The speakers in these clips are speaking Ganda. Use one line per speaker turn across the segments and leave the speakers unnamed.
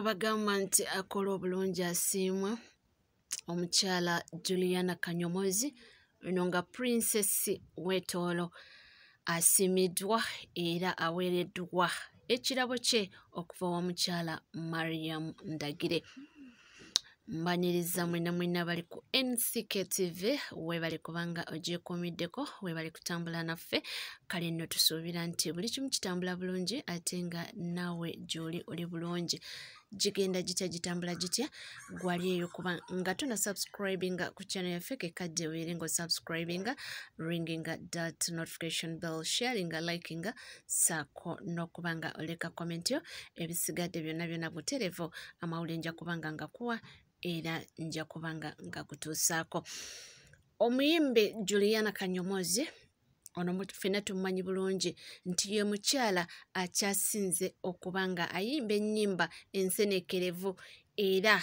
babagamba nti akola obulungi asiimwa omukyala juliana kanyomozi ono nga princesi wetoolo asiimiddwa era aweereddwa ekirabo kye okuva wa mukyala mariam ndagire mbaniriza mwena mwena bali ku nck tv webali kubanga ogyekuumiddeko webali kutambula naffe kale nno tusuubira nti buli kimu kitambula bulungi ate nga naawe gyoli oli bulungi gigenda gitya gitambula gitya gwali eyo kuba nga tona subscribinga ku channel yaffe kekadde obeere nga osubscribinga ringinga dat notification bell sharinga likinga saako n'okuba nga oleka comment yo ebisigadde byonna byonna buterevu amawuli nja kubanga nga kuwa era nja kubanga nga kutuusaako omuyimbi juliana kanyomozi ono ffenna tumumanyi bulungi nti ye mukyala akyasinze okuba nga ayimba ennyimba ensenekerevu era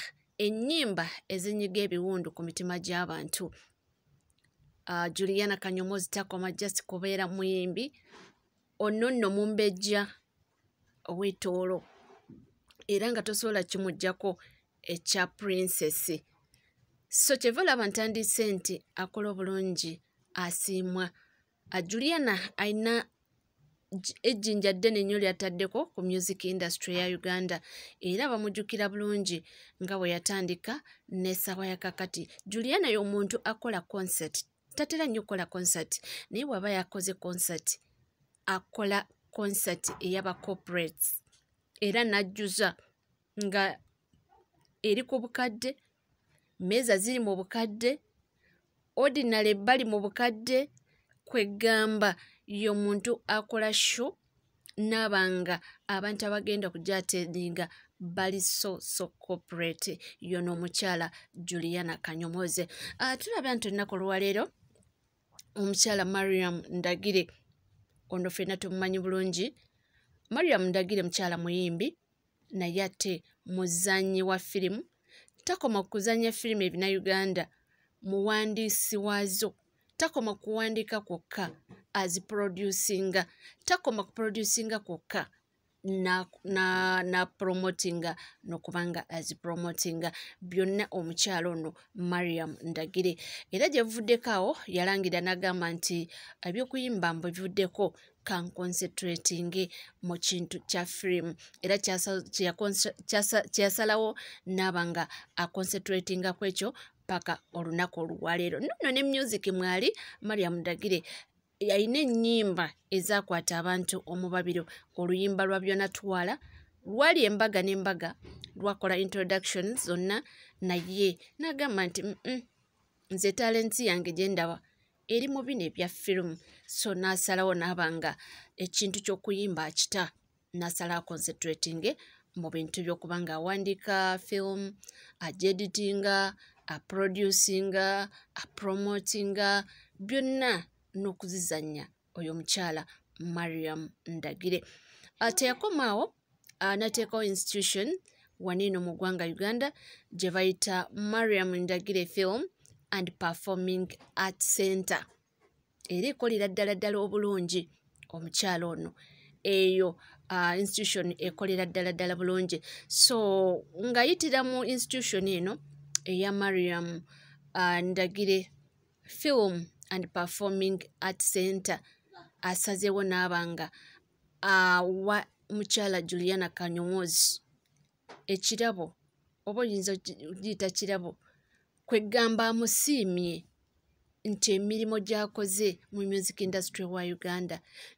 ennyimba ezinyiga ebiwundu ku mitima gy'abantu uh, juliana kanyomozi takoma just kubeera muyimbi onno nno mumbejja owetoolo era nga tosobola kimugjako ekya princesi so kyeva olaba ntandise nti akola obulungi asiimwa A uh, Juliana aina ejjinja ddene nnyo lyataddeko ku music industry ya uganda era bamujjukira bulungi nga bwe yatandika n'essawa ya kakati juliana y'omuntu akola concert tatera nnyo okola concert naye bw'aba yakoze concert akola concert eyabacorporates era najjuza nga eri ku bukadde meeza ziri mu bukadde ordinary ebbali mu bukadde kweggamba y'omuntu akola sho nabanga abantu abagenda kujatendinga bali so so corporate yono omukyala juliana kanyomoze uh, ah, tulaba nti olunaku olwaleero omukyala mariam ndagire ono fena tumumanyi bulungi mariam ndagire mukyala muyimbi naye ate muzanyi wa firimu takoma okuzanya firimu ebinauganda muwandiisi waazo takoma kuwandika kwokka aziproducinga takoma kuproducinga kwokka napromotinga na, na nokubanga azipromotinga byonna omukyalo ono mariam ndagire era gyevuddeko awo yalangira nagamba nti ebyokuyimba mbevuddeko kanconcentrating mu kintu kya firimu era kyasalawo naba nga aconcentratinga kwekyo paka olunaku olwalero nno ne music mwali mariam dagire yalina ennyimba ezakwata abantu omubabiro oluyimba lwa byona twala lwali embaga nembaga lwakola introduction zonna naye nagamba nti mm -mm, nze talenti yange gyendaba eri mu bino ebya firimu so nasalawo nabanga ekintu kyokuyimba akita nasala aconcentratinge mu bintu byokubanga awandika film ajeditinga aproducinga apromotinga byonna n'okuzizanya oyo mukyala mariam ndagire teyakomaawo anateekawo institution waneno mu ggwanga uganda gye bayita mariam ndagire film and performing art center era ekolera ddala ddala obulungi omukyala ono eyo uh, institution ekolera ddala ddala bulungi so ngayitira mu institution eno you know, eya mariam uh, ndagire film and performing art center asazeewo n'abanga awa uh, mukyala juliana kanyomozi ekirabo oba oyinza giyita kirabo kwegamba amusiimye nti emirimu gy'akoze mu music industry wa uganda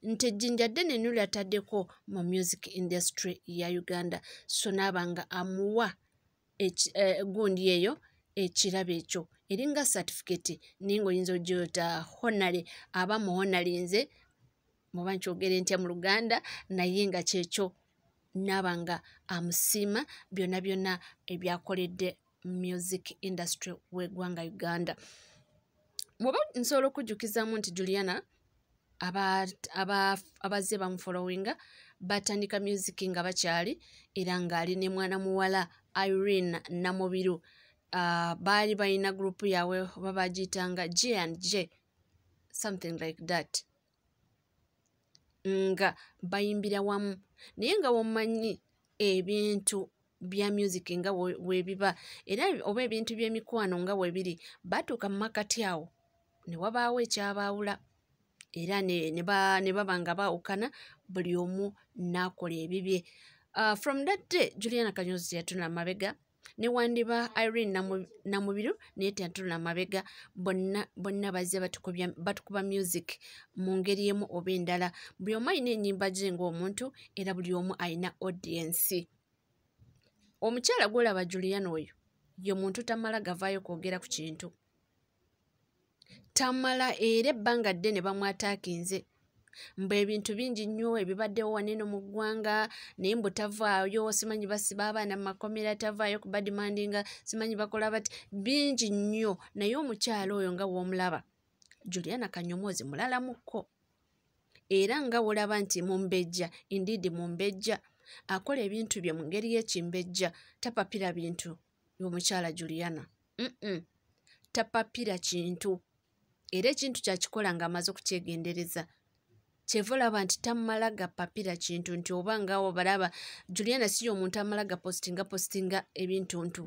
nti ejjinja dde nenuli ataddeko mu music industry ya uganda so naaba nga amuwa egundi e, eyo ekirabo ekyo eringa satifikati ninga oyinza ogyota ah, honale aba muhonalinze muba nkyogere ntya mu luganda naye nga kyekyo naaba nga amusiima byonna byonna ebyakoledde music industry weggwanga uganda muba nsobola okujjukizaamu nti juliana abazze bamufolowinga batandika music nga bakyali era ng'ali ne mwana muwala Irene Namubiru uh, baali balina gurupu yaabwe oba bagiyitanga j and j something like that nga bayimbira wamu naye nga wamanyi ebintu bya music nga webiba era oba ebintu byemikwano nga webiri batuuka mu makati awo ne wabaawo ekyabaawula era ne baba nga baawukana buli omu naakola ebibye uh, from that day juliana kanyozi yatunula mabega newandiba irene namubiru naye teyatunula mabega bonna bonna bazze batukuba music mu ngeri emu oba endala buli omu ayina enyimba gye ngaomuntu era buli omu ayina audiensi omukyala gwolaba juliana oyo ye muntu tamala gavaayo kwogera ku kintu tamala era ebbanga ddene bamwataakinze mbu ebintu bingi nnyo ebibaddewo waneno mu ggwanga naye mbu tavaayo simanyi basiba abaana mu makomera tavaayo kuba dimandinga simanyi bakola bati bingi nnyo naye omukyala oyo nga woomulaba juliana kanyomoozi mulalamukko era nga wolaba nti mumbejja indiidi mumbejja akola ebintu bye mu ngeri y'ekimbejja tapapira bintu yomukyala juliana mm tapapira kintu era ekintu kyakikola ng'amaze okukyegendereza kyeva olaba nti tamalaga papira kintu nti oba ngaawo balaba juliana siyo omuntu amalaga postinga postinga ebintuntu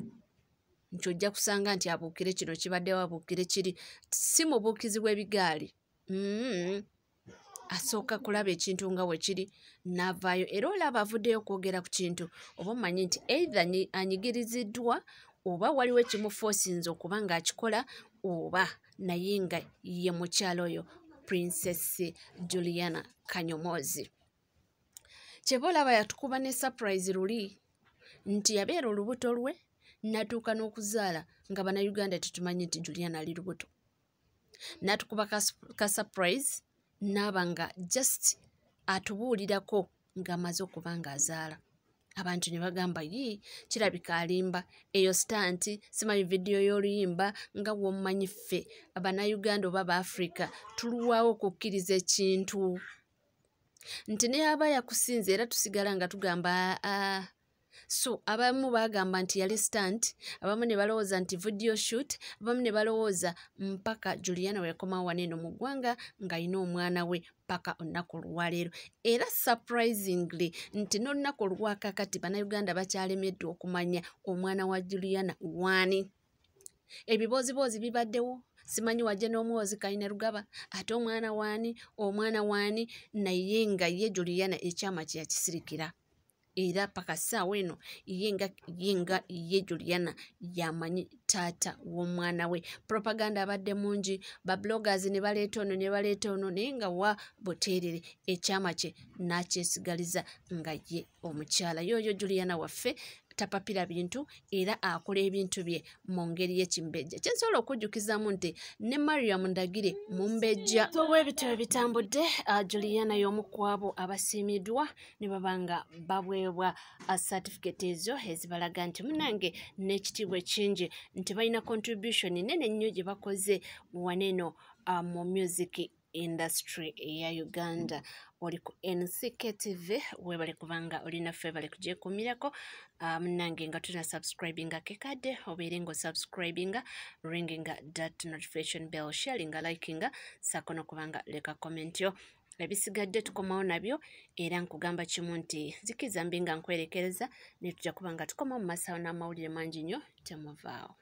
nti ojja kusanga nti abuukire kino kibaddewo abuukire kiri si mubuukizi bw'ebigaali mm-hmm. asooka kulaba ekintu nga we kiri n'avaayo era olaba avuddeyo okwogera ku kintu oba omanyi nti either anyigiriziddwa oba waliwo ekimufoosinza okuba ng'akikola oba naye nga ye mukyalo oyo Princess Juliana Kanyomozi. Chebola ba yatukuba ne surprise ruli nti yabera olubuto lwe natuka n'okuzaala nga bana Uganda tetumanyi nti Juliana ali lubuto. Natukuba ka, ka surprise n'abanga just atubuulirako nga amaze okuba ng'azaala. abantu ne bagamba yii kirabika alimba eyo sitanti simanyi vidiyo y'oluyimba nga bwomumanyi ffe abannayuganda oba baafrika tulwawo okukkiriza ekintu nti neyaba yakusinze era tusigala nga tugamba aa so abamu bagamba nti yali stant abamu ne balowooza nti video shoot abamu ne balowooza mpaka mm, juliana weyakomawo waneeno mu ggwanga ng'alina omwana we paka olunaku olwaleero era surprisingly nti n'olunaku olwakakati bannayuganda bakyalemeddwa okumanya omwana wa juliana waani ebiboozibooozi bibaddewo simanyi wajje n'omuwozi kalina rugaba ate omwana waani omwana waani naye nga ye juliana ekyama kyeyakisirikira era paka ssaawa eno yenga yenga ye juliana yamanyi taata w'omwana we propaganda abadde mungi bablogers ne baleeta ono ne baleeta ono naye nga wa buteerere ekyama kye n'akyesigaliza nga ye omukyala yooyo juliana waffe tapapira bintu era akola ebintu bye mu ngeri y'ekimbejja kyensobola okujjukizamu nti ne mariamu ndagire mumbejja obwa ebitu ebitambudde uh, juliana y'omukwabo abasiimiddwa ne baba nga babweebwa satifikate uh, ezo ezibalaga nti munange n'ekitiibwa ekingi nti balina contribution nene nnyo gye bakoze waneno uh, mu music industry eya uganda oli ku we weebale kubanga olinaffe bale kugyekuumirako uh, munange nga tuna subscribing kekadde obeere nga ringing ringinga that notification bell sharinga likinga saako kubanga leka comment yo ebisigadde tukomawo nabyo era nkugamba kimu nti zikiza nkwerekereza netujja kuba nga tukomawo mu masawo n'amawulire mangi nnyo temuvaawo